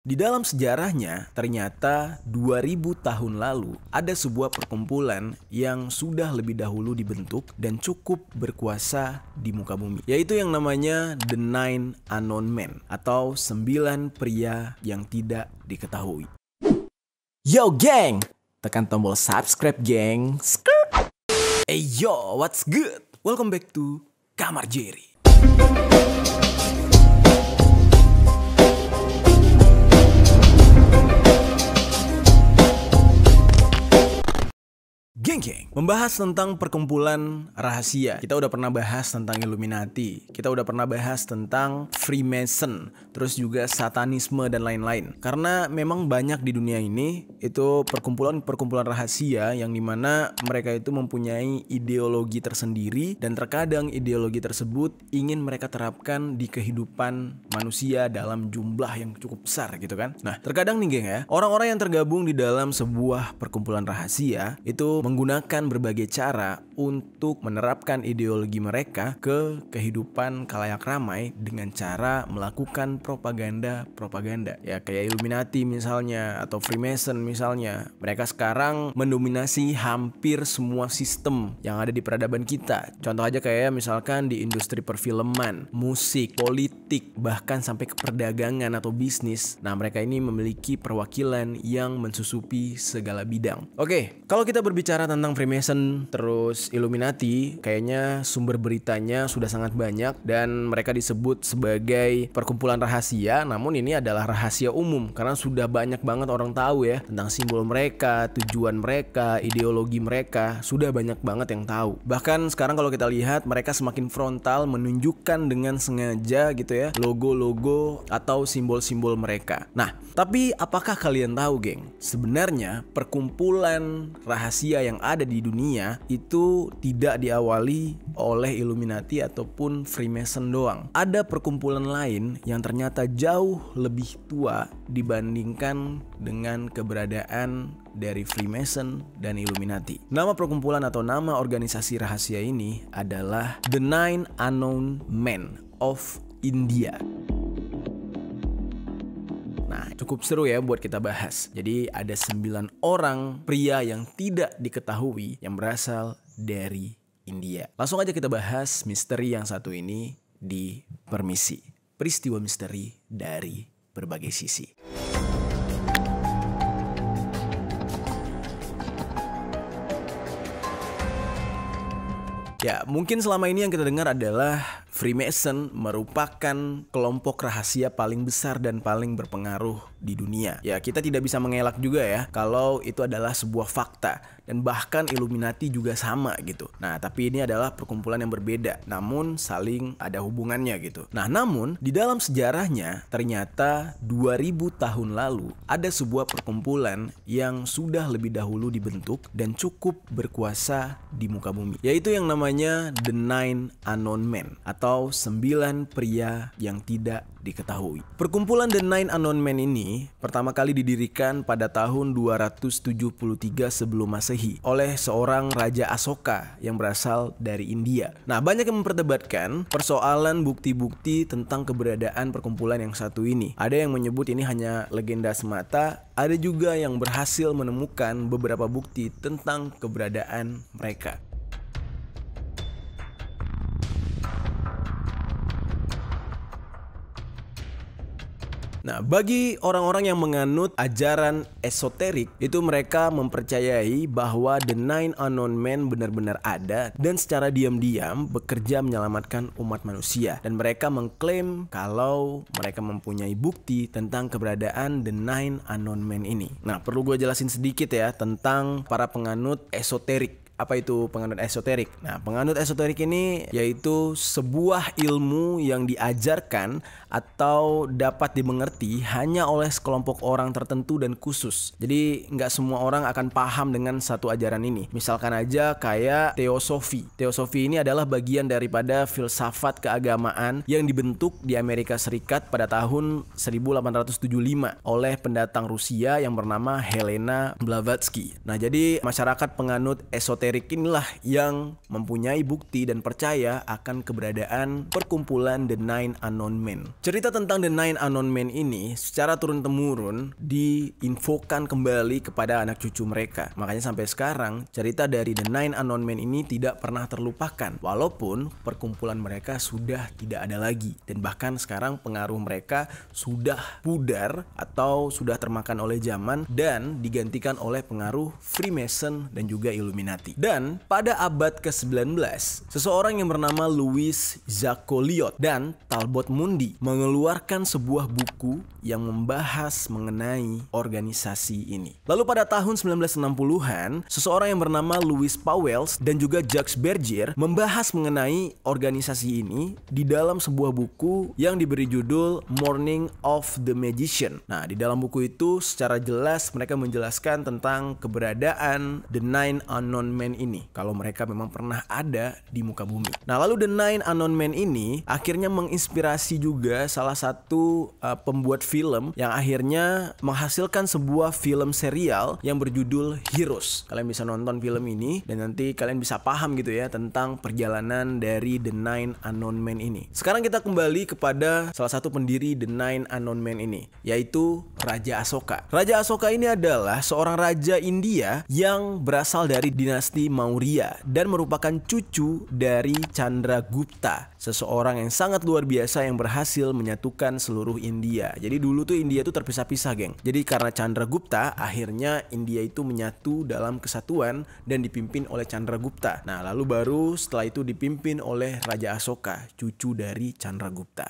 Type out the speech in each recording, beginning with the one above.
Di dalam sejarahnya, ternyata 2000 tahun lalu ada sebuah perkumpulan yang sudah lebih dahulu dibentuk dan cukup berkuasa di muka bumi, yaitu yang namanya The Nine Unknown Men atau sembilan pria yang tidak diketahui. Yo geng, tekan tombol subscribe geng. Skrr. Hey yo, what's good? Welcome back to Kamar Jerry. Geng Geng Membahas tentang perkumpulan rahasia Kita udah pernah bahas tentang Illuminati Kita udah pernah bahas tentang Freemason Terus juga Satanisme dan lain-lain Karena memang banyak di dunia ini Itu perkumpulan-perkumpulan rahasia Yang dimana mereka itu mempunyai ideologi tersendiri Dan terkadang ideologi tersebut ingin mereka terapkan di kehidupan manusia Dalam jumlah yang cukup besar gitu kan Nah terkadang nih geng ya Orang-orang yang tergabung di dalam sebuah perkumpulan rahasia Itu menggunakan menggunakan berbagai cara untuk menerapkan ideologi mereka ke kehidupan kalayak ramai dengan cara melakukan propaganda-propaganda. Ya kayak Illuminati misalnya atau Freemason misalnya. Mereka sekarang mendominasi hampir semua sistem yang ada di peradaban kita. Contoh aja kayak misalkan di industri perfilman, musik, politik, bahkan sampai ke perdagangan atau bisnis. Nah, mereka ini memiliki perwakilan yang mensusupi segala bidang. Oke, kalau kita berbicara tentang Freemason terus Illuminati kayaknya sumber beritanya sudah sangat banyak dan mereka disebut sebagai perkumpulan rahasia namun ini adalah rahasia umum karena sudah banyak banget orang tahu ya tentang simbol mereka, tujuan mereka, ideologi mereka sudah banyak banget yang tahu. Bahkan sekarang kalau kita lihat mereka semakin frontal menunjukkan dengan sengaja gitu ya logo-logo atau simbol-simbol mereka. Nah, tapi apakah kalian tahu geng? Sebenarnya perkumpulan rahasia yang yang ada di dunia itu tidak diawali oleh Illuminati ataupun Freemason doang. Ada perkumpulan lain yang ternyata jauh lebih tua dibandingkan dengan keberadaan dari Freemason dan Illuminati. Nama perkumpulan atau nama organisasi rahasia ini adalah The Nine Unknown Men of India. Nah, cukup seru ya buat kita bahas. Jadi ada 9 orang pria yang tidak diketahui yang berasal dari India. Langsung aja kita bahas misteri yang satu ini di Permisi. Peristiwa misteri dari berbagai sisi. Ya, mungkin selama ini yang kita dengar adalah Freemason merupakan kelompok rahasia paling besar dan paling berpengaruh di dunia. Ya, kita tidak bisa mengelak juga ya kalau itu adalah sebuah fakta dan bahkan Illuminati juga sama gitu. Nah, tapi ini adalah perkumpulan yang berbeda namun saling ada hubungannya gitu. Nah, namun di dalam sejarahnya ternyata 2000 tahun lalu ada sebuah perkumpulan yang sudah lebih dahulu dibentuk dan cukup berkuasa di muka bumi, yaitu yang namanya namanya The Nine Unknown Men atau sembilan pria yang tidak diketahui. Perkumpulan The Nine Unknown Men ini pertama kali didirikan pada tahun 273 sebelum masehi oleh seorang Raja Asoka yang berasal dari India. Nah banyak yang memperdebatkan persoalan bukti-bukti tentang keberadaan perkumpulan yang satu ini. Ada yang menyebut ini hanya legenda semata, ada juga yang berhasil menemukan beberapa bukti tentang keberadaan mereka. Nah, bagi orang-orang yang menganut ajaran esoterik, itu mereka mempercayai bahwa the nine unknown men benar-benar ada dan secara diam-diam bekerja menyelamatkan umat manusia dan mereka mengklaim kalau mereka mempunyai bukti tentang keberadaan the nine unknown men ini. Nah, perlu gue jelasin sedikit ya tentang para penganut esoterik apa itu penganut esoterik? Nah, penganut esoterik ini yaitu sebuah ilmu yang diajarkan atau dapat dimengerti hanya oleh sekelompok orang tertentu dan khusus. Jadi, nggak semua orang akan paham dengan satu ajaran ini. Misalkan aja kayak teosofi. Teosofi ini adalah bagian daripada filsafat keagamaan yang dibentuk di Amerika Serikat pada tahun 1875 oleh pendatang Rusia yang bernama Helena Blavatsky. Nah, jadi masyarakat penganut esoterik Esoterik inilah yang mempunyai bukti dan percaya akan keberadaan perkumpulan The Nine Unknown Men. Cerita tentang The Nine Unknown Men ini secara turun-temurun diinfokan kembali kepada anak cucu mereka. Makanya sampai sekarang cerita dari The Nine Unknown Men ini tidak pernah terlupakan walaupun perkumpulan mereka sudah tidak ada lagi dan bahkan sekarang pengaruh mereka sudah pudar atau sudah termakan oleh zaman dan digantikan oleh pengaruh Freemason dan juga Illuminati. Dan pada abad ke-19, seseorang yang bernama Louis Jacoliot dan Talbot Mundi mengeluarkan sebuah buku yang membahas mengenai organisasi ini. Lalu pada tahun 1960-an, seseorang yang bernama Louis Powells dan juga Jacques Berger membahas mengenai organisasi ini di dalam sebuah buku yang diberi judul Morning of the Magician. Nah, di dalam buku itu secara jelas mereka menjelaskan tentang keberadaan The Nine Unknown Men Men ini kalau mereka memang pernah ada di muka bumi. Nah lalu The Nine Unknown Men ini akhirnya menginspirasi juga salah satu uh, pembuat film yang akhirnya menghasilkan sebuah film serial yang berjudul Heroes. Kalian bisa nonton film ini dan nanti kalian bisa paham gitu ya tentang perjalanan dari The Nine Unknown Men ini. Sekarang kita kembali kepada salah satu pendiri The Nine Unknown Men ini yaitu Raja Asoka. Raja Asoka ini adalah seorang raja India yang berasal dari dinasti dinasti Maurya dan merupakan cucu dari Chandra Gupta, seseorang yang sangat luar biasa yang berhasil menyatukan seluruh India. Jadi dulu tuh India tuh terpisah-pisah, geng. Jadi karena Chandra Gupta, akhirnya India itu menyatu dalam kesatuan dan dipimpin oleh Chandra Gupta. Nah, lalu baru setelah itu dipimpin oleh Raja Asoka, cucu dari Chandra Gupta.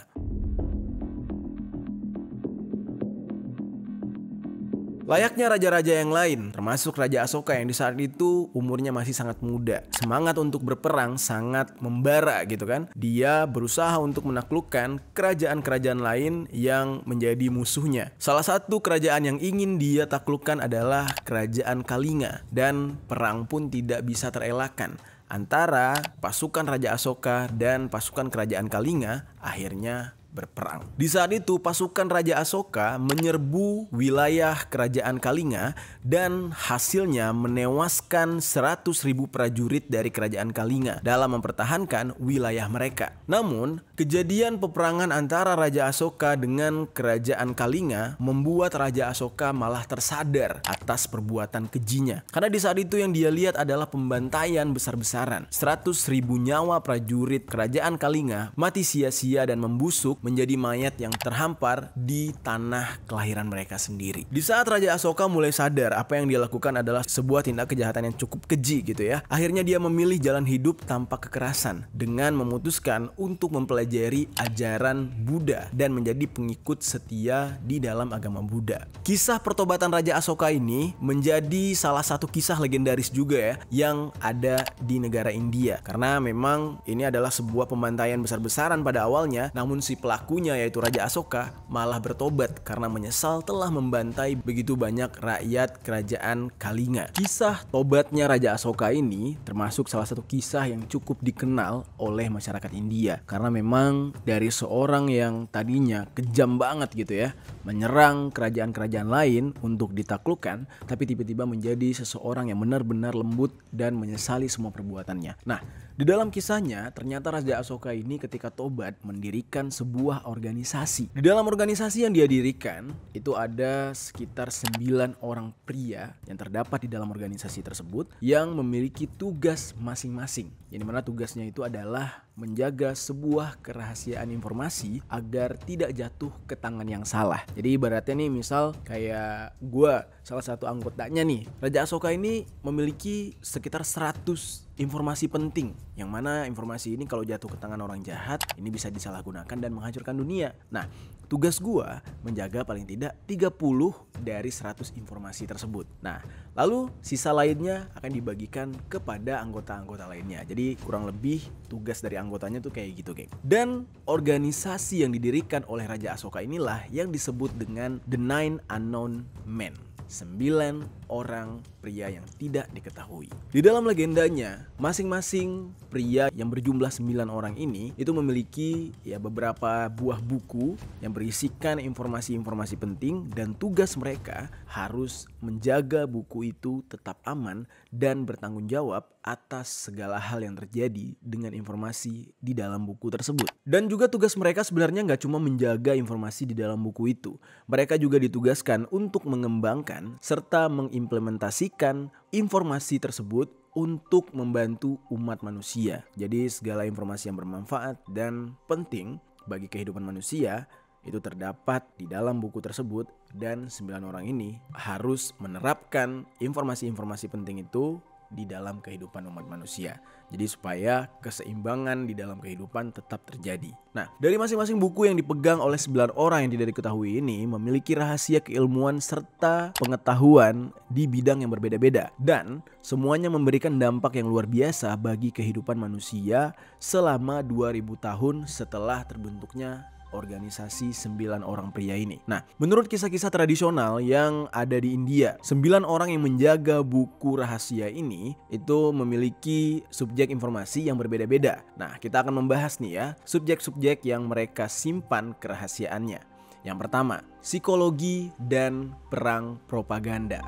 Layaknya raja-raja yang lain, termasuk Raja Asoka yang di saat itu umurnya masih sangat muda. Semangat untuk berperang sangat membara gitu kan. Dia berusaha untuk menaklukkan kerajaan-kerajaan lain yang menjadi musuhnya. Salah satu kerajaan yang ingin dia taklukkan adalah kerajaan Kalinga. Dan perang pun tidak bisa terelakkan antara pasukan Raja Asoka dan pasukan kerajaan Kalinga akhirnya berperang. Di saat itu pasukan Raja Asoka menyerbu wilayah kerajaan Kalinga dan hasilnya menewaskan 100 ribu prajurit dari kerajaan Kalinga dalam mempertahankan wilayah mereka. Namun, kejadian peperangan antara Raja Asoka dengan kerajaan Kalinga membuat Raja Asoka malah tersadar atas perbuatan kejinya. Karena di saat itu yang dia lihat adalah pembantaian besar-besaran. 100 ribu nyawa prajurit kerajaan Kalinga mati sia-sia dan membusuk menjadi mayat yang terhampar di tanah kelahiran mereka sendiri. Di saat Raja Asoka mulai sadar apa yang dia lakukan adalah sebuah tindak kejahatan yang cukup keji gitu ya, akhirnya dia memilih jalan hidup tanpa kekerasan dengan memutuskan untuk mempelajari ajaran Buddha dan menjadi pengikut setia di dalam agama Buddha. Kisah pertobatan Raja Asoka ini menjadi salah satu kisah legendaris juga ya yang ada di negara India karena memang ini adalah sebuah pembantaian besar-besaran pada awalnya namun si Pelakunya yaitu Raja Asoka malah bertobat karena menyesal telah membantai begitu banyak rakyat kerajaan Kalinga. Kisah tobatnya Raja Asoka ini termasuk salah satu kisah yang cukup dikenal oleh masyarakat India karena memang dari seorang yang tadinya kejam banget gitu ya, menyerang kerajaan-kerajaan lain untuk ditaklukkan tapi tiba-tiba menjadi seseorang yang benar-benar lembut dan menyesali semua perbuatannya. Nah, di dalam kisahnya, ternyata Raja Asoka ini ketika tobat mendirikan sebuah organisasi. Di dalam organisasi yang dia dirikan, itu ada sekitar 9 orang pria yang terdapat di dalam organisasi tersebut yang memiliki tugas masing-masing. Yang dimana tugasnya itu adalah menjaga sebuah kerahasiaan informasi agar tidak jatuh ke tangan yang salah. Jadi ibaratnya nih misal kayak gue salah satu anggotanya nih. Raja Asoka ini memiliki sekitar 100 informasi penting, yang mana informasi ini kalau jatuh ke tangan orang jahat, ini bisa disalahgunakan dan menghancurkan dunia. Nah, tugas gua menjaga paling tidak 30 dari 100 informasi tersebut. Nah, lalu sisa lainnya akan dibagikan kepada anggota-anggota lainnya. Jadi kurang lebih tugas dari anggotanya tuh kayak gitu, geng. Dan organisasi yang didirikan oleh Raja Asoka inilah yang disebut dengan The Nine Unknown Men. 9 orang pria yang tidak diketahui. Di dalam legendanya, masing-masing pria yang berjumlah 9 orang ini itu memiliki ya beberapa buah buku yang berisikan informasi-informasi penting dan tugas mereka harus menjaga buku itu tetap aman dan bertanggung jawab atas segala hal yang terjadi dengan informasi di dalam buku tersebut. Dan juga tugas mereka sebenarnya nggak cuma menjaga informasi di dalam buku itu. Mereka juga ditugaskan untuk mengembangkan serta mengimplementasikan mengimplementasikan informasi tersebut untuk membantu umat manusia. Jadi segala informasi yang bermanfaat dan penting bagi kehidupan manusia itu terdapat di dalam buku tersebut dan 9 orang ini harus menerapkan informasi-informasi penting itu di dalam kehidupan umat manusia. Jadi supaya keseimbangan di dalam kehidupan tetap terjadi. Nah, dari masing-masing buku yang dipegang oleh 9 orang yang tidak diketahui ini memiliki rahasia keilmuan serta pengetahuan di bidang yang berbeda-beda dan semuanya memberikan dampak yang luar biasa bagi kehidupan manusia selama 2000 tahun setelah terbentuknya organisasi sembilan orang pria ini. Nah, menurut kisah-kisah tradisional yang ada di India, sembilan orang yang menjaga buku rahasia ini itu memiliki subjek informasi yang berbeda-beda. Nah, kita akan membahas nih ya, subjek-subjek yang mereka simpan kerahasiaannya. Yang pertama, psikologi dan perang propaganda.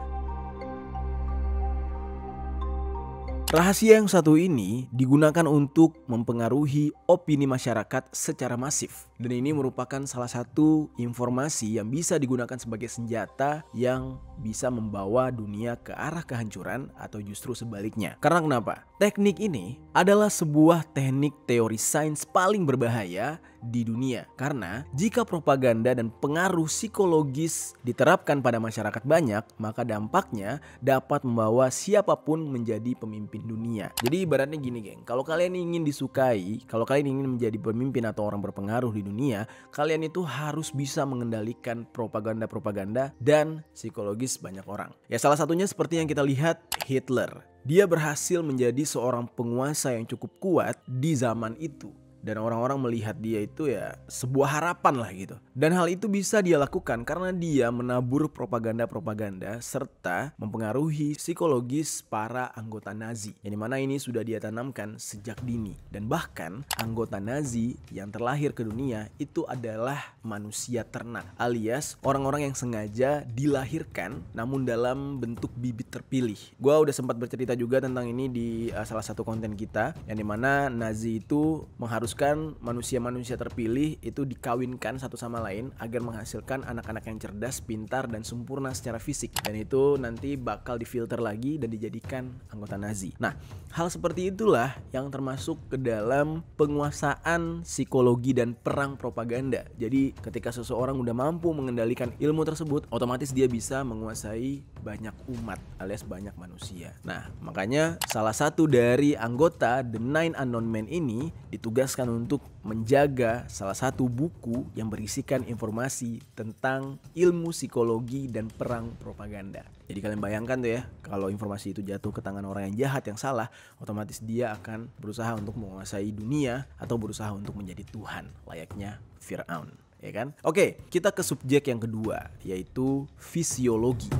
Rahasia yang satu ini digunakan untuk mempengaruhi opini masyarakat secara masif. Dan ini merupakan salah satu informasi yang bisa digunakan sebagai senjata yang bisa membawa dunia ke arah kehancuran atau justru sebaliknya. Karena kenapa? Teknik ini adalah sebuah teknik teori sains paling berbahaya di dunia. Karena jika propaganda dan pengaruh psikologis diterapkan pada masyarakat banyak, maka dampaknya dapat membawa siapapun menjadi pemimpin dunia. Jadi ibaratnya gini geng, kalau kalian ingin disukai, kalau kalian ingin menjadi pemimpin atau orang berpengaruh di dunia, kalian itu harus bisa mengendalikan propaganda-propaganda dan psikologis banyak orang. Ya salah satunya seperti yang kita lihat Hitler. Dia berhasil menjadi seorang penguasa yang cukup kuat di zaman itu dan orang-orang melihat dia itu ya sebuah harapan lah gitu. Dan hal itu bisa dia lakukan karena dia menabur propaganda-propaganda serta mempengaruhi psikologis para anggota Nazi. Yang dimana ini sudah dia tanamkan sejak dini. Dan bahkan anggota Nazi yang terlahir ke dunia itu adalah manusia ternak alias orang-orang yang sengaja dilahirkan namun dalam bentuk bibit terpilih. Gua udah sempat bercerita juga tentang ini di uh, salah satu konten kita yang dimana Nazi itu mengharus mengharuskan manusia-manusia terpilih itu dikawinkan satu sama lain agar menghasilkan anak-anak yang cerdas, pintar, dan sempurna secara fisik. Dan itu nanti bakal difilter lagi dan dijadikan anggota Nazi. Nah, hal seperti itulah yang termasuk ke dalam penguasaan psikologi dan perang propaganda. Jadi, ketika seseorang udah mampu mengendalikan ilmu tersebut, otomatis dia bisa menguasai banyak umat alias banyak manusia. Nah, makanya salah satu dari anggota The Nine Unknown Men ini ditugaskan memutuskan untuk menjaga salah satu buku yang berisikan informasi tentang ilmu psikologi dan perang propaganda. Jadi kalian bayangkan tuh ya, kalau informasi itu jatuh ke tangan orang yang jahat yang salah, otomatis dia akan berusaha untuk menguasai dunia atau berusaha untuk menjadi Tuhan layaknya Fir'aun. Ya kan? Oke, kita ke subjek yang kedua, yaitu fisiologi.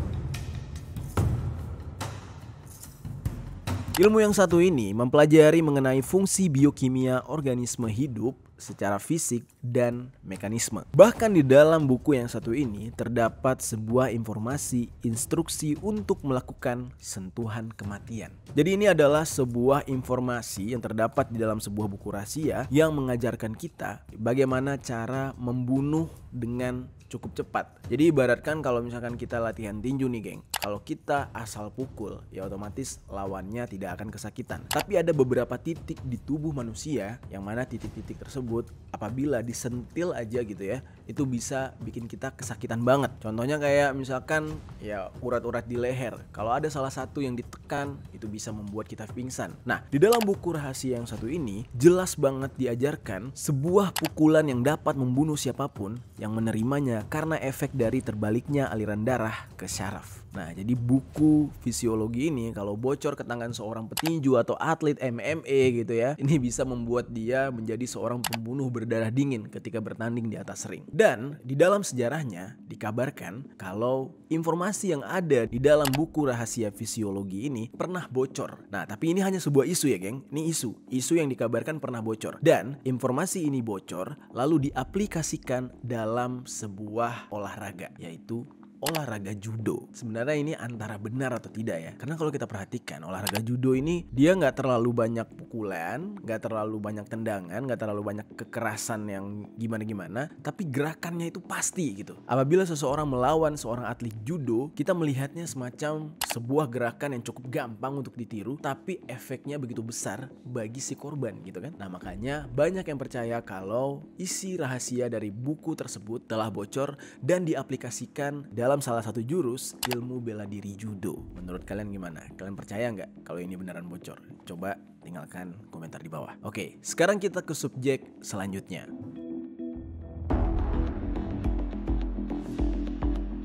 Ilmu yang satu ini mempelajari mengenai fungsi biokimia organisme hidup secara fisik dan mekanisme. Bahkan di dalam buku yang satu ini terdapat sebuah informasi instruksi untuk melakukan sentuhan kematian. Jadi ini adalah sebuah informasi yang terdapat di dalam sebuah buku rahasia yang mengajarkan kita bagaimana cara membunuh dengan cukup cepat. Jadi ibaratkan kalau misalkan kita latihan tinju nih geng, kalau kita asal pukul ya otomatis lawannya tidak akan kesakitan. Tapi ada beberapa titik di tubuh manusia yang mana titik-titik tersebut apabila disentil aja gitu ya, itu bisa bikin kita kesakitan banget. Contohnya kayak misalkan ya urat-urat di leher. Kalau ada salah satu yang ditekan itu bisa membuat kita pingsan. Nah, di dalam buku rahasia yang satu ini jelas banget diajarkan sebuah pukulan yang dapat membunuh siapapun yang menerimanya karena efek dari terbaliknya aliran darah ke syaraf. Nah, jadi buku fisiologi ini kalau bocor ke tangan seorang petinju atau atlet MMA gitu ya, ini bisa membuat dia menjadi seorang pembunuh berdarah dingin ketika bertanding di atas ring. Dan di dalam sejarahnya dikabarkan kalau informasi yang ada di dalam buku rahasia fisiologi ini pernah bocor. Nah, tapi ini hanya sebuah isu ya, geng. Ini isu, isu yang dikabarkan pernah bocor. Dan informasi ini bocor lalu diaplikasikan dalam sebuah olahraga yaitu olahraga judo. Sebenarnya ini antara benar atau tidak ya. Karena kalau kita perhatikan olahraga judo ini dia nggak terlalu banyak pukulan, nggak terlalu banyak tendangan, nggak terlalu banyak kekerasan yang gimana-gimana, tapi gerakannya itu pasti gitu. Apabila seseorang melawan seorang atlet judo, kita melihatnya semacam sebuah gerakan yang cukup gampang untuk ditiru, tapi efeknya begitu besar bagi si korban gitu kan. Nah makanya banyak yang percaya kalau isi rahasia dari buku tersebut telah bocor dan diaplikasikan dalam dalam salah satu jurus ilmu bela diri judo. Menurut kalian gimana? Kalian percaya nggak kalau ini beneran bocor? Coba tinggalkan komentar di bawah. Oke, sekarang kita ke subjek selanjutnya.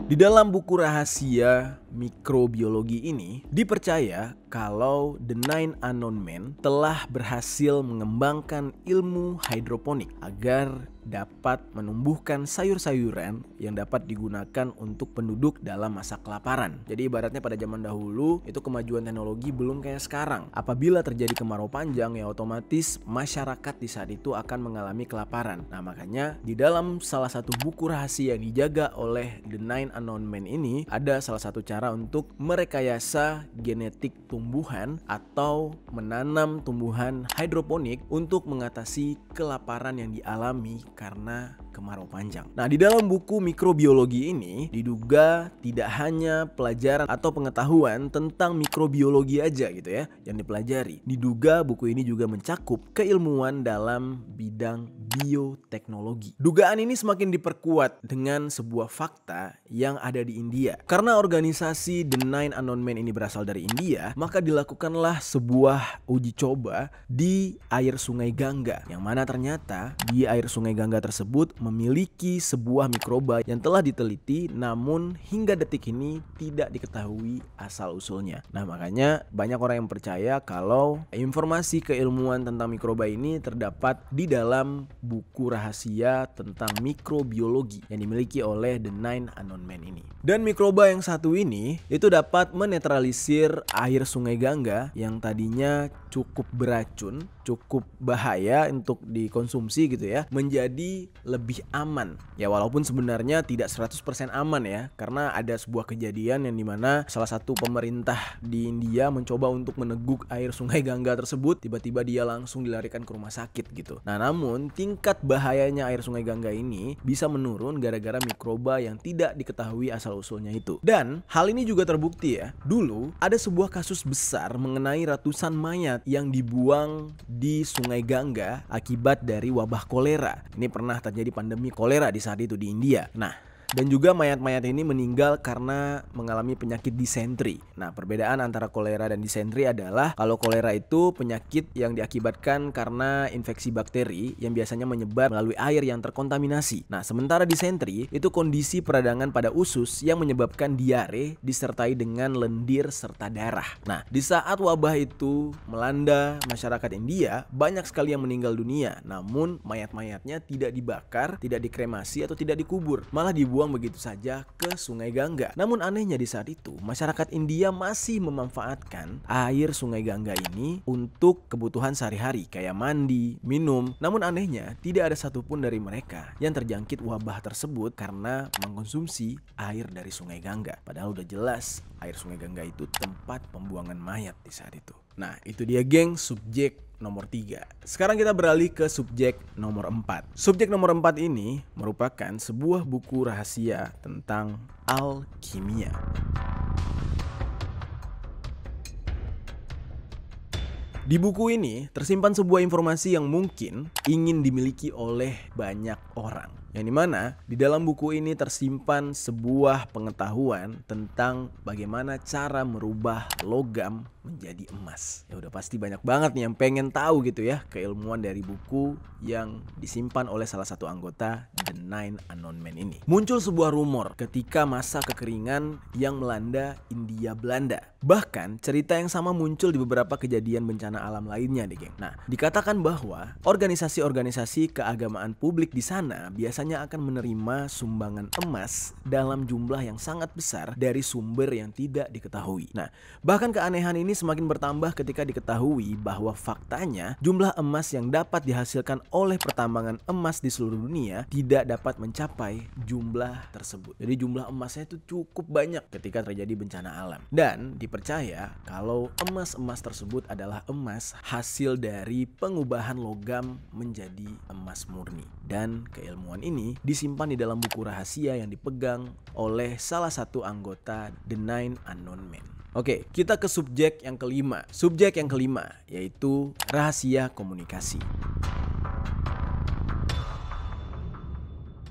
Di dalam buku rahasia mikrobiologi ini, dipercaya kalau The Nine Unknown Men telah berhasil mengembangkan ilmu hidroponik agar dapat menumbuhkan sayur-sayuran yang dapat digunakan untuk penduduk dalam masa kelaparan. Jadi ibaratnya pada zaman dahulu itu kemajuan teknologi belum kayak sekarang. Apabila terjadi kemarau panjang ya otomatis masyarakat di saat itu akan mengalami kelaparan. Nah makanya di dalam salah satu buku rahasia yang dijaga oleh The Nine Unknown Men ini ada salah satu cara untuk merekayasa genetik tumbuhan atau menanam tumbuhan hidroponik untuk mengatasi kelaparan yang dialami karena kemarau panjang. Nah, di dalam buku mikrobiologi ini diduga tidak hanya pelajaran atau pengetahuan tentang mikrobiologi aja gitu ya yang dipelajari. Diduga buku ini juga mencakup keilmuan dalam bidang bioteknologi. Dugaan ini semakin diperkuat dengan sebuah fakta yang ada di India. Karena organisasi The Nine Unknown Men ini berasal dari India, maka dilakukanlah sebuah uji coba di air sungai Gangga. Yang mana ternyata di air sungai Gangga tersebut memiliki sebuah mikroba yang telah diteliti namun hingga detik ini tidak diketahui asal-usulnya. Nah makanya banyak orang yang percaya kalau informasi keilmuan tentang mikroba ini terdapat di dalam buku rahasia tentang mikrobiologi yang dimiliki oleh The Nine Unknown Men ini. Dan mikroba yang satu ini itu dapat menetralisir air sungai Gangga yang tadinya cukup beracun, cukup bahaya untuk dikonsumsi gitu ya, menjadi lebih aman. Ya walaupun sebenarnya tidak 100% aman ya, karena ada sebuah kejadian yang dimana salah satu pemerintah di India mencoba untuk meneguk air sungai Gangga tersebut, tiba-tiba dia langsung dilarikan ke rumah sakit gitu. Nah namun tingkat bahayanya air sungai Gangga ini bisa menurun gara-gara mikroba yang tidak diketahui asal-usulnya itu. Dan hal ini juga terbukti ya, dulu ada sebuah kasus besar mengenai ratusan mayat mayat yang dibuang di Sungai Gangga akibat dari wabah kolera. Ini pernah terjadi pandemi kolera di saat itu di India. Nah, dan juga mayat-mayat ini meninggal karena mengalami penyakit disentri. Nah, perbedaan antara kolera dan disentri adalah kalau kolera itu penyakit yang diakibatkan karena infeksi bakteri yang biasanya menyebar melalui air yang terkontaminasi. Nah, sementara disentri itu kondisi peradangan pada usus yang menyebabkan diare disertai dengan lendir serta darah. Nah, di saat wabah itu melanda masyarakat India, banyak sekali yang meninggal dunia. Namun mayat-mayatnya tidak dibakar, tidak dikremasi atau tidak dikubur, malah dibuat dibuang begitu saja ke Sungai Gangga. Namun anehnya di saat itu, masyarakat India masih memanfaatkan air Sungai Gangga ini untuk kebutuhan sehari-hari kayak mandi, minum. Namun anehnya, tidak ada satupun dari mereka yang terjangkit wabah tersebut karena mengkonsumsi air dari Sungai Gangga. Padahal udah jelas air Sungai Gangga itu tempat pembuangan mayat di saat itu. Nah, itu dia geng subjek nomor 3. Sekarang kita beralih ke subjek nomor 4. Subjek nomor 4 ini merupakan sebuah buku rahasia tentang alkimia. Di buku ini tersimpan sebuah informasi yang mungkin ingin dimiliki oleh banyak orang. Yang dimana di dalam buku ini tersimpan sebuah pengetahuan tentang bagaimana cara merubah logam menjadi emas. Ya udah pasti banyak banget nih yang pengen tahu gitu ya keilmuan dari buku yang disimpan oleh salah satu anggota The Nine Unknown Men ini. Muncul sebuah rumor ketika masa kekeringan yang melanda India Belanda. Bahkan cerita yang sama muncul di beberapa kejadian bencana alam lainnya deh geng. Nah dikatakan bahwa organisasi-organisasi keagamaan publik di sana biasanya hanya akan menerima sumbangan emas dalam jumlah yang sangat besar dari sumber yang tidak diketahui. Nah, bahkan keanehan ini semakin bertambah ketika diketahui bahwa faktanya jumlah emas yang dapat dihasilkan oleh pertambangan emas di seluruh dunia tidak dapat mencapai jumlah tersebut. Jadi jumlah emasnya itu cukup banyak ketika terjadi bencana alam. Dan dipercaya kalau emas-emas tersebut adalah emas hasil dari pengubahan logam menjadi emas murni. Dan keilmuan ini ini disimpan di dalam buku rahasia yang dipegang oleh salah satu anggota The Nine Unknown Men. Oke, kita ke subjek yang kelima. Subjek yang kelima yaitu rahasia komunikasi.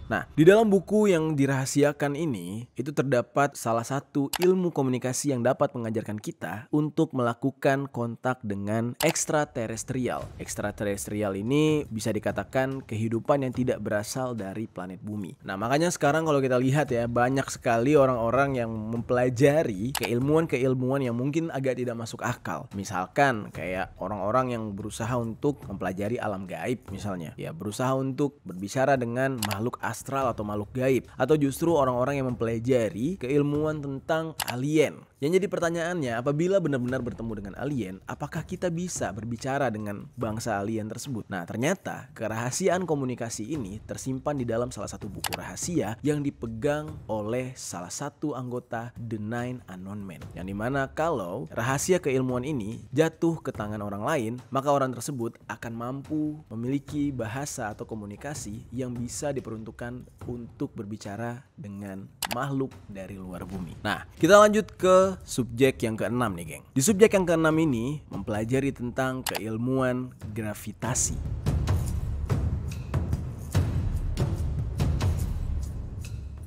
Nah, di dalam buku yang dirahasiakan ini, itu terdapat salah satu ilmu komunikasi yang dapat mengajarkan kita untuk melakukan kontak dengan ekstraterestrial. Ekstraterestrial ini bisa dikatakan kehidupan yang tidak berasal dari planet bumi. Nah, makanya sekarang kalau kita lihat ya, banyak sekali orang-orang yang mempelajari keilmuan-keilmuan yang mungkin agak tidak masuk akal. Misalkan kayak orang-orang yang berusaha untuk mempelajari alam gaib misalnya. Ya, berusaha untuk berbicara dengan makhluk asli astral atau makhluk gaib atau justru orang-orang yang mempelajari keilmuan tentang alien yang jadi pertanyaannya, apabila benar-benar bertemu dengan alien, apakah kita bisa berbicara dengan bangsa alien tersebut? Nah, ternyata kerahasiaan komunikasi ini tersimpan di dalam salah satu buku rahasia yang dipegang oleh salah satu anggota The Nine Unknown Men. Yang dimana kalau rahasia keilmuan ini jatuh ke tangan orang lain, maka orang tersebut akan mampu memiliki bahasa atau komunikasi yang bisa diperuntukkan untuk berbicara dengan makhluk dari luar bumi. Nah, kita lanjut ke subjek yang keenam nih geng. Di subjek yang keenam ini mempelajari tentang keilmuan gravitasi.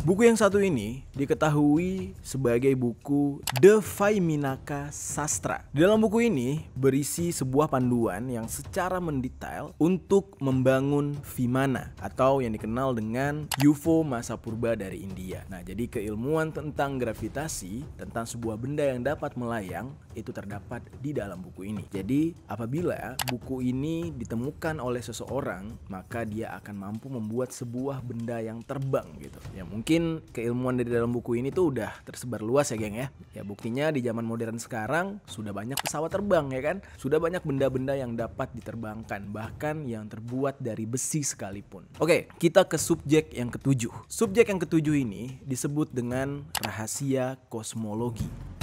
Buku yang satu ini diketahui sebagai buku The Vaiminaka Sastra. Di Dalam buku ini berisi sebuah panduan yang secara mendetail untuk membangun Vimana atau yang dikenal dengan UFO masa purba dari India. Nah, jadi keilmuan tentang gravitasi, tentang sebuah benda yang dapat melayang itu terdapat di dalam buku ini. Jadi, apabila buku ini ditemukan oleh seseorang, maka dia akan mampu membuat sebuah benda yang terbang gitu. Ya mungkin keilmuan dari dalam dalam buku ini tuh udah tersebar luas ya geng ya. Ya buktinya di zaman modern sekarang sudah banyak pesawat terbang ya kan. Sudah banyak benda-benda yang dapat diterbangkan bahkan yang terbuat dari besi sekalipun. Oke, kita ke subjek yang ketujuh. Subjek yang ketujuh ini disebut dengan rahasia kosmologi.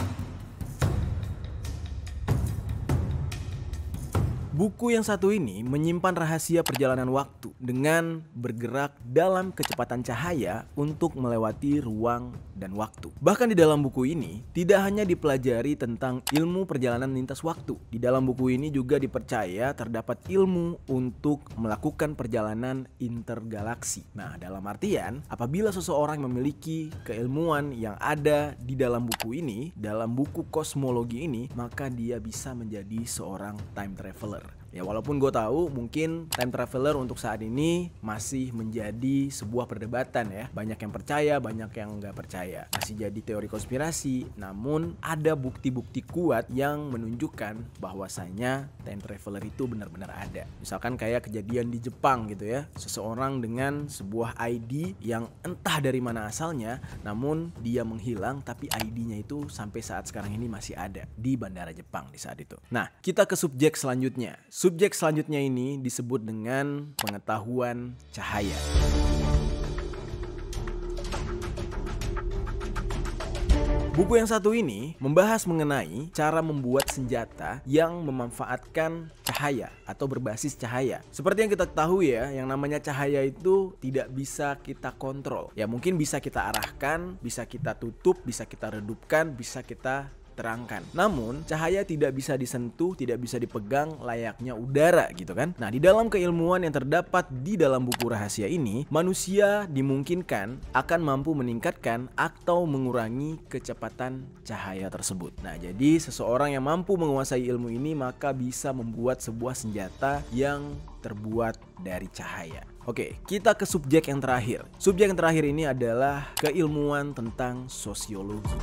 Buku yang satu ini menyimpan rahasia perjalanan waktu dengan bergerak dalam kecepatan cahaya untuk melewati ruang dan waktu. Bahkan di dalam buku ini tidak hanya dipelajari tentang ilmu perjalanan lintas waktu. Di dalam buku ini juga dipercaya terdapat ilmu untuk melakukan perjalanan intergalaksi. Nah, dalam artian apabila seseorang memiliki keilmuan yang ada di dalam buku ini, dalam buku kosmologi ini, maka dia bisa menjadi seorang time traveler. Ya walaupun gue tahu mungkin time traveler untuk saat ini masih menjadi sebuah perdebatan ya. Banyak yang percaya, banyak yang nggak percaya. Masih jadi teori konspirasi, namun ada bukti-bukti kuat yang menunjukkan bahwasanya time traveler itu benar-benar ada. Misalkan kayak kejadian di Jepang gitu ya. Seseorang dengan sebuah ID yang entah dari mana asalnya, namun dia menghilang tapi ID-nya itu sampai saat sekarang ini masih ada di bandara Jepang di saat itu. Nah, kita ke subjek selanjutnya Subjek selanjutnya ini disebut dengan pengetahuan cahaya. Buku yang satu ini membahas mengenai cara membuat senjata yang memanfaatkan cahaya atau berbasis cahaya. Seperti yang kita tahu ya, yang namanya cahaya itu tidak bisa kita kontrol. Ya mungkin bisa kita arahkan, bisa kita tutup, bisa kita redupkan, bisa kita diterangkan. Namun, cahaya tidak bisa disentuh, tidak bisa dipegang layaknya udara gitu kan. Nah, di dalam keilmuan yang terdapat di dalam buku rahasia ini, manusia dimungkinkan akan mampu meningkatkan atau mengurangi kecepatan cahaya tersebut. Nah, jadi seseorang yang mampu menguasai ilmu ini maka bisa membuat sebuah senjata yang terbuat dari cahaya. Oke, kita ke subjek yang terakhir. Subjek yang terakhir ini adalah keilmuan tentang sosiologi.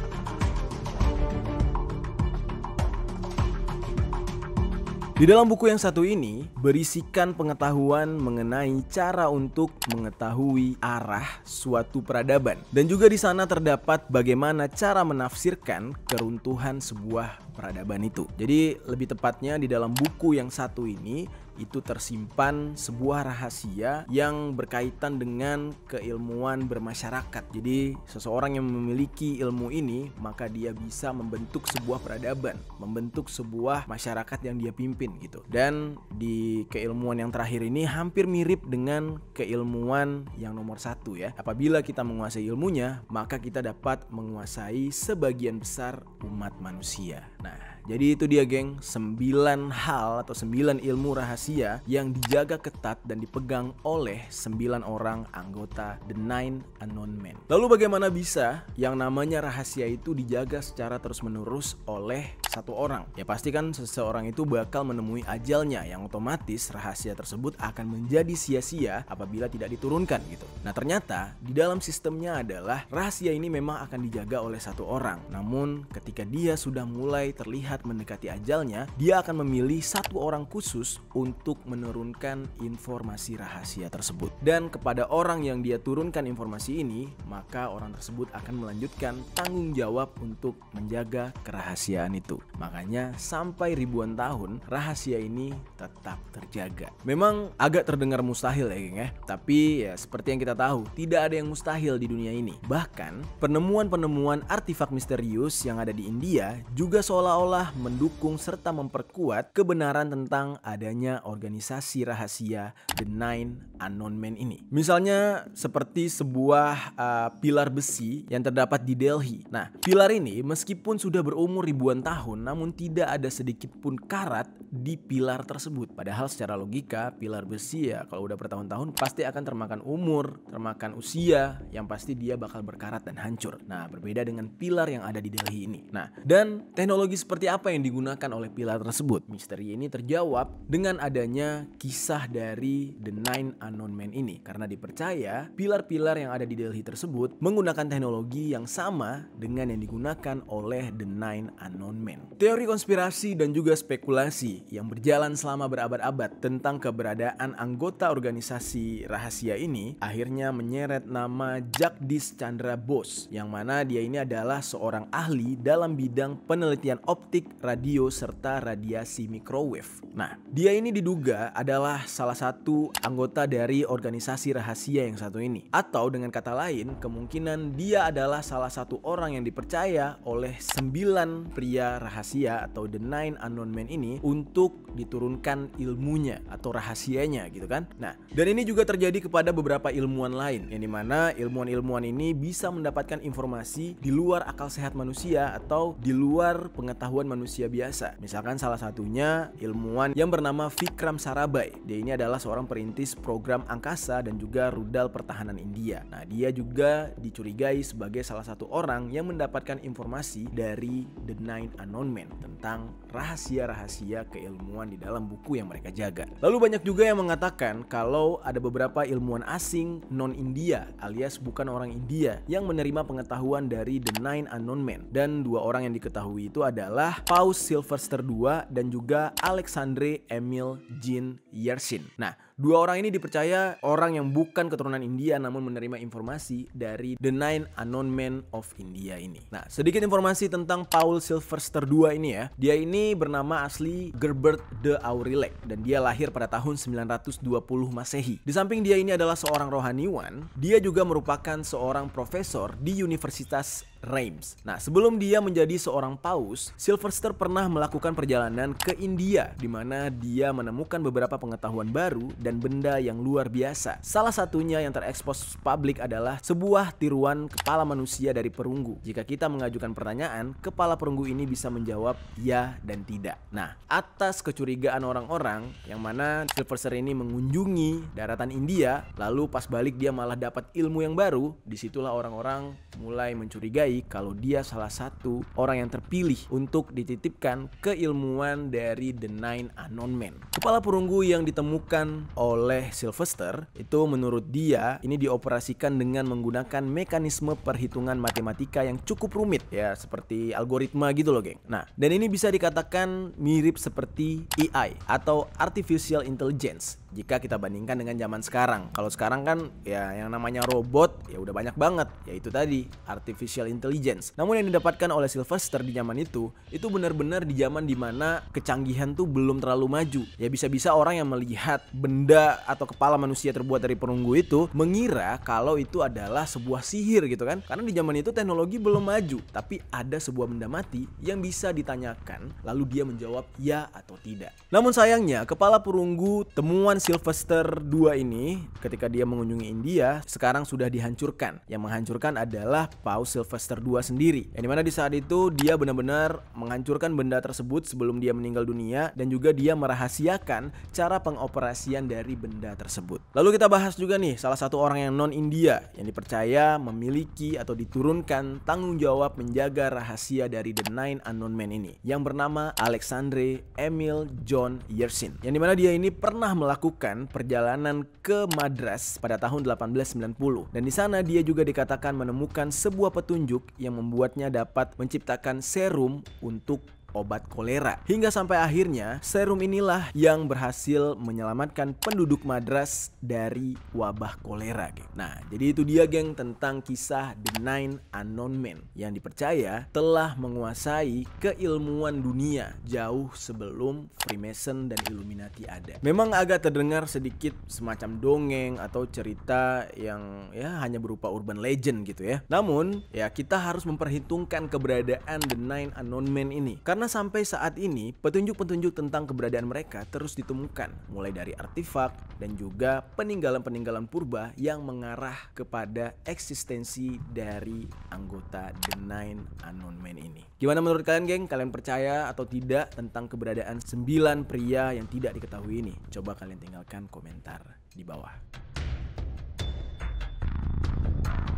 Di dalam buku yang satu ini berisikan pengetahuan mengenai cara untuk mengetahui arah suatu peradaban dan juga di sana terdapat bagaimana cara menafsirkan keruntuhan sebuah peradaban itu. Jadi lebih tepatnya di dalam buku yang satu ini itu tersimpan sebuah rahasia yang berkaitan dengan keilmuan bermasyarakat. Jadi, seseorang yang memiliki ilmu ini, maka dia bisa membentuk sebuah peradaban, membentuk sebuah masyarakat yang dia pimpin gitu. Dan di keilmuan yang terakhir ini hampir mirip dengan keilmuan yang nomor satu ya. Apabila kita menguasai ilmunya, maka kita dapat menguasai sebagian besar umat manusia. Nah Jadi itu dia geng, 9 hal atau 9 ilmu rahasia yang dijaga ketat dan dipegang oleh 9 orang anggota The Nine Unknown Men. Lalu bagaimana bisa yang namanya rahasia itu dijaga secara terus-menerus oleh satu orang? Ya pasti kan seseorang itu bakal menemui ajalnya yang otomatis rahasia tersebut akan menjadi sia-sia apabila tidak diturunkan gitu. Nah ternyata di dalam sistemnya adalah rahasia ini memang akan dijaga oleh satu orang. Namun ketika dia sudah mulai terlihat melihat mendekati ajalnya, dia akan memilih satu orang khusus untuk menurunkan informasi rahasia tersebut. Dan kepada orang yang dia turunkan informasi ini, maka orang tersebut akan melanjutkan tanggung jawab untuk menjaga kerahasiaan itu. Makanya sampai ribuan tahun, rahasia ini tetap terjaga. Memang agak terdengar mustahil ya geng ya, tapi ya seperti yang kita tahu, tidak ada yang mustahil di dunia ini. Bahkan, penemuan-penemuan artefak misterius yang ada di India juga seolah-olah telah mendukung serta memperkuat kebenaran tentang adanya organisasi rahasia The Nine Unknown Men ini. Misalnya seperti sebuah uh, pilar besi yang terdapat di Delhi. Nah, pilar ini meskipun sudah berumur ribuan tahun namun tidak ada sedikit pun karat di pilar tersebut. Padahal secara logika pilar besi ya kalau udah bertahun-tahun pasti akan termakan umur, termakan usia yang pasti dia bakal berkarat dan hancur. Nah, berbeda dengan pilar yang ada di Delhi ini. Nah, dan teknologi seperti apa yang digunakan oleh pilar tersebut? Misteri ini terjawab dengan adanya kisah dari The Nine Unknown Men ini. Karena dipercaya, pilar-pilar yang ada di Delhi tersebut menggunakan teknologi yang sama dengan yang digunakan oleh The Nine Unknown Men. Teori konspirasi dan juga spekulasi yang berjalan selama berabad-abad tentang keberadaan anggota organisasi rahasia ini akhirnya menyeret nama Jagdish Chandra Bose yang mana dia ini adalah seorang ahli dalam bidang penelitian optik radio, serta radiasi microwave. Nah, dia ini diduga adalah salah satu anggota dari organisasi rahasia yang satu ini. Atau dengan kata lain, kemungkinan dia adalah salah satu orang yang dipercaya oleh sembilan pria rahasia atau The Nine Unknown Men ini untuk diturunkan ilmunya atau rahasianya gitu kan. Nah, dan ini juga terjadi kepada beberapa ilmuwan lain yang dimana ilmuwan-ilmuwan ini bisa mendapatkan informasi di luar akal sehat manusia atau di luar pengetahuan manusia biasa. Misalkan salah satunya ilmuwan yang bernama Vikram Sarabhai. Dia ini adalah seorang perintis program angkasa dan juga rudal pertahanan India. Nah, dia juga dicurigai sebagai salah satu orang yang mendapatkan informasi dari The Nine Unknown Men tentang rahasia-rahasia keilmuan di dalam buku yang mereka jaga. Lalu banyak juga yang mengatakan kalau ada beberapa ilmuwan asing non-India alias bukan orang India yang menerima pengetahuan dari The Nine Unknown Men dan dua orang yang diketahui itu adalah Paus Sylvester II, dan juga Alexandre Emil Jean Yersin. Nah, Dua orang ini dipercaya orang yang bukan keturunan India namun menerima informasi dari The Nine Unknown Men of India ini. Nah, sedikit informasi tentang Paul Silverster II ini ya. Dia ini bernama asli Gerbert de Aurillac dan dia lahir pada tahun 920 Masehi. Di samping dia ini adalah seorang rohaniwan, dia juga merupakan seorang profesor di Universitas Reims. Nah, sebelum dia menjadi seorang paus, Silverster pernah melakukan perjalanan ke India di mana dia menemukan beberapa pengetahuan baru dan benda yang luar biasa. Salah satunya yang terekspos publik adalah sebuah tiruan kepala manusia dari perunggu. Jika kita mengajukan pertanyaan, kepala perunggu ini bisa menjawab ya dan tidak. Nah, atas kecurigaan orang-orang yang mana Sylvester ini mengunjungi daratan India, lalu pas balik dia malah dapat ilmu yang baru, disitulah orang-orang mulai mencurigai kalau dia salah satu orang yang terpilih untuk dititipkan keilmuan dari The Nine Unknown Men. Kepala perunggu yang ditemukan oleh Sylvester itu menurut dia ini dioperasikan dengan menggunakan mekanisme perhitungan matematika yang cukup rumit ya seperti algoritma gitu loh geng. Nah dan ini bisa dikatakan mirip seperti AI atau Artificial Intelligence jika kita bandingkan dengan zaman sekarang. Kalau sekarang kan ya yang namanya robot ya udah banyak banget, yaitu tadi artificial intelligence. Namun yang didapatkan oleh Sylvester di zaman itu, itu benar-benar di zaman dimana kecanggihan tuh belum terlalu maju. Ya bisa-bisa orang yang melihat benda atau kepala manusia terbuat dari perunggu itu mengira kalau itu adalah sebuah sihir gitu kan. Karena di zaman itu teknologi belum maju, tapi ada sebuah benda mati yang bisa ditanyakan lalu dia menjawab ya atau tidak. Namun sayangnya kepala perunggu temuan Sylvester II ini ketika dia mengunjungi India sekarang sudah dihancurkan. Yang menghancurkan adalah Paus Sylvester II sendiri. Yang dimana di saat itu dia benar-benar menghancurkan benda tersebut sebelum dia meninggal dunia dan juga dia merahasiakan cara pengoperasian dari benda tersebut. Lalu kita bahas juga nih salah satu orang yang non India yang dipercaya memiliki atau diturunkan tanggung jawab menjaga rahasia dari The Nine Unknown Men ini yang bernama Alexandre Emil John Yersin. Yang dimana dia ini pernah melakukan melakukan perjalanan ke Madras pada tahun 1890 dan di sana dia juga dikatakan menemukan sebuah petunjuk yang membuatnya dapat menciptakan serum untuk obat kolera. Hingga sampai akhirnya serum inilah yang berhasil menyelamatkan penduduk Madras dari wabah kolera. Geng. Nah, jadi itu dia geng tentang kisah The Nine Unknown Men yang dipercaya telah menguasai keilmuan dunia jauh sebelum Freemason dan Illuminati ada. Memang agak terdengar sedikit semacam dongeng atau cerita yang ya hanya berupa urban legend gitu ya. Namun ya kita harus memperhitungkan keberadaan The Nine Unknown Men ini karena karena sampai saat ini, petunjuk-petunjuk tentang keberadaan mereka terus ditemukan, mulai dari artefak dan juga peninggalan-peninggalan purba yang mengarah kepada eksistensi dari anggota The Nine Unknown Men ini. Gimana menurut kalian, geng? Kalian percaya atau tidak tentang keberadaan sembilan pria yang tidak diketahui ini? Coba kalian tinggalkan komentar di bawah.